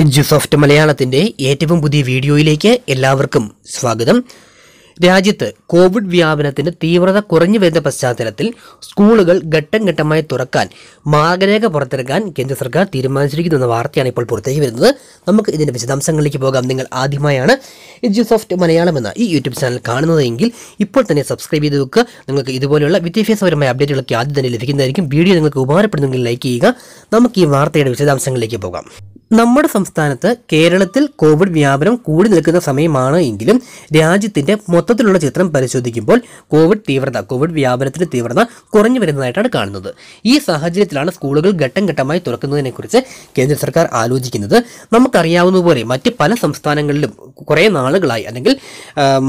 എജ് soft മലയാളത്തിന്റെ ഏറ്റവും പുതിയ വീഡിയോയിലേക്ക് എല്ലാവർക്കും സ്വാഗതം രാജ്യത്ത് കോവിഡ് വ്യാപനത്തിന് തീവ്രത കുറഞ്ഞു വരുന്ന പശ്ചാത്തലത്തിൽ സ്കൂളുകൾ ഘട്ടം ഘട്ടമായി തുറക്കാൻ മാർഗരേഖ പുറത്തിറക്കാൻ കേന്ദ്ര സർക്കാർ തീരുമാനിച്ചിരിക്കുന്ന വാർത്തയാണ് ഇപ്പോൾ പുറത്തേക്ക് വരുന്നത് നമുക്ക് ഇതിൻ്റെ വിശദാംശങ്ങളിലേക്ക് പോകാം നിങ്ങൾ ആദ്യമായാണ് എജ് സോഫ്റ്റ് മലയാളം എന്ന ഈ യൂട്യൂബ് ചാനൽ കാണുന്നതെങ്കിൽ ഇപ്പോൾ തന്നെ സബ്സ്ക്രൈബ് ചെയ്ത് വെക്കുക നിങ്ങൾക്ക് ഇതുപോലെയുള്ള വിദ്യാഭ്യാസപരമായ അപ്ഡേറ്റുകളൊക്കെ ആദ്യം തന്നെ ലഭിക്കുന്നതായിരിക്കും വീഡിയോ നിങ്ങൾക്ക് ഉപകാരപ്പെടുന്നെങ്കിൽ ലൈക്ക് ചെയ്യുക നമുക്ക് ഈ വാർത്തയുടെ വിശദാംശങ്ങളിലേക്ക് പോകാം നമ്മുടെ സംസ്ഥാനത്ത് കേരളത്തിൽ കോവിഡ് വ്യാപനം കൂടി നിൽക്കുന്ന സമയമാണ് എങ്കിലും രാജ്യത്തിൻ്റെ മൊത്തത്തിലുള്ള ചിത്രം പരിശോധിക്കുമ്പോൾ കോവിഡ് തീവ്രത കോവിഡ് വ്യാപനത്തിൻ്റെ തീവ്രത കുറഞ്ഞു വരുന്നതായിട്ടാണ് കാണുന്നത് ഈ സാഹചര്യത്തിലാണ് സ്കൂളുകൾ ഘട്ടം ഘട്ടമായി തുറക്കുന്നതിനെക്കുറിച്ച് കേന്ദ്ര സർക്കാർ ആലോചിക്കുന്നത് നമുക്കറിയാവുന്നതുപോലെ മറ്റ് പല സംസ്ഥാനങ്ങളിലും കുറേ നാളുകളായി അല്ലെങ്കിൽ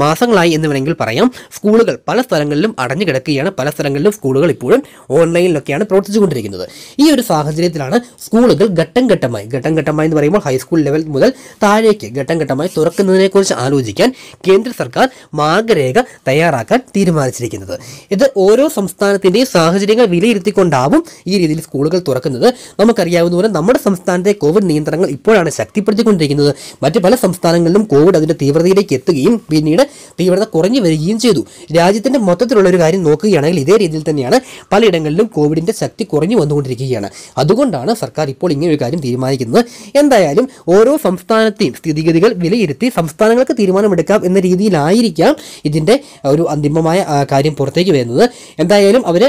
മാസങ്ങളായി എന്ന് വേണമെങ്കിൽ പറയാം സ്കൂളുകൾ പല സ്ഥലങ്ങളിലും അടഞ്ഞു കിടക്കുകയാണ് പല സ്ഥലങ്ങളിലും സ്കൂളുകൾ ഇപ്പോഴും ഓൺലൈനിലൊക്കെയാണ് പ്രവർത്തിച്ചുകൊണ്ടിരിക്കുന്നത് ഈ ഒരു സാഹചര്യത്തിലാണ് സ്കൂളുകൾ ഘട്ടം ഘട്ടമായി ഘട്ടം ഘട്ടമായി എന്ന് പറയുമ്പോൾ ഹൈസ്കൂൾ ലെവൽ മുതൽ താഴേക്ക് ഘട്ടം ഘട്ടമായി തുറക്കുന്നതിനെക്കുറിച്ച് ആലോചിക്കാൻ കേന്ദ്ര സർക്കാർ മാർഗരേഖ തയ്യാറാക്കാൻ തീരുമാനിച്ചിരിക്കുന്നത് ഇത് ഓരോ സംസ്ഥാനത്തിൻ്റെയും സാഹചര്യങ്ങൾ വിലയിരുത്തിക്കൊണ്ടാവും ഈ രീതിയിൽ സ്കൂളുകൾ തുറക്കുന്നത് നമുക്കറിയാവുന്ന പോലെ നമ്മുടെ സംസ്ഥാനത്തെ കോവിഡ് നിയന്ത്രണങ്ങൾ ഇപ്പോഴാണ് ശക്തിപ്പെടുത്തിക്കൊണ്ടിരിക്കുന്നത് മറ്റ് പല സംസ്ഥാനങ്ങളിലും കോവിഡ് കോവിഡ് അതിൻ്റെ തീവ്രതയിലേക്ക് എത്തുകയും പിന്നീട് തീവ്രത കുറഞ്ഞു വരികയും ചെയ്തു രാജ്യത്തിൻ്റെ മൊത്തത്തിലുള്ള ഒരു കാര്യം നോക്കുകയാണെങ്കിൽ ഇതേ രീതിയിൽ തന്നെയാണ് പലയിടങ്ങളിലും കോവിഡിൻ്റെ ശക്തി കുറഞ്ഞു വന്നുകൊണ്ടിരിക്കുകയാണ് അതുകൊണ്ടാണ് സർക്കാർ ഇപ്പോൾ ഇങ്ങനെ ഒരു കാര്യം തീരുമാനിക്കുന്നത് എന്തായാലും ഓരോ സംസ്ഥാനത്തെയും സ്ഥിതിഗതികൾ വിലയിരുത്തി സംസ്ഥാനങ്ങൾക്ക് തീരുമാനമെടുക്കാം എന്ന രീതിയിലായിരിക്കാം ഇതിൻ്റെ ഒരു അന്തിമമായ കാര്യം പുറത്തേക്ക് വരുന്നത് എന്തായാലും അവർ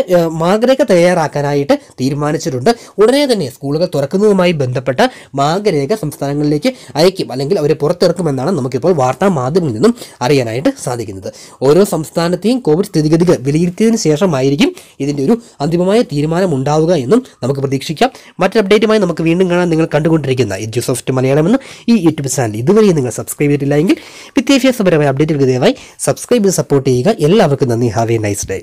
മാർഗരേഖ തയ്യാറാക്കാനായിട്ട് തീരുമാനിച്ചിട്ടുണ്ട് ഉടനെ തന്നെ സ്കൂളുകൾ തുറക്കുന്നതുമായി ബന്ധപ്പെട്ട മാർഗരേഖ സംസ്ഥാനങ്ങളിലേക്ക് അയക്കും അല്ലെങ്കിൽ അവർ പുറത്തിറക്കുമെന്നാണ് നമുക്ക് നമുക്കിപ്പോൾ വാർത്താ മാധ്യമങ്ങളിൽ നിന്നും അറിയാനായിട്ട് സാധിക്കുന്നത് ഓരോ സംസ്ഥാനത്തെയും കോവിഡ് സ്ഥിതിഗതികൾ വിലയിരുത്തിയതിന് ശേഷമായിരിക്കും ഇതിൻ്റെ ഒരു അന്തിമമായ തീരുമാനം ഉണ്ടാവുക എന്നും നമുക്ക് പ്രതീക്ഷിക്കാം മറ്റൊരു അപ്ഡേറ്റുമായി നമുക്ക് വീണ്ടും കാണാൻ നിങ്ങൾ കണ്ടുകൊണ്ടിരിക്കുന്ന എജ്യൂസോഫ്റ്റ് മലയാളം എന്ന ഈ യൂട്യൂബ് ചാനൽ ഇതുവരെ നിങ്ങൾ സബ്സ്ക്രൈബ് ചെയ്തിട്ടില്ല എങ്കിൽ വിദ്യാഭ്യാസപരമായ അപ്ഡേറ്റുകൾക്ക് ദയവായി സബ്സ്ക്രൈബ് ചെയ്ത് സപ്പോർട്ട് ചെയ്യുക എല്ലാവർക്കും നന്ദി ഹാവ് എ നൈസ് ഡേ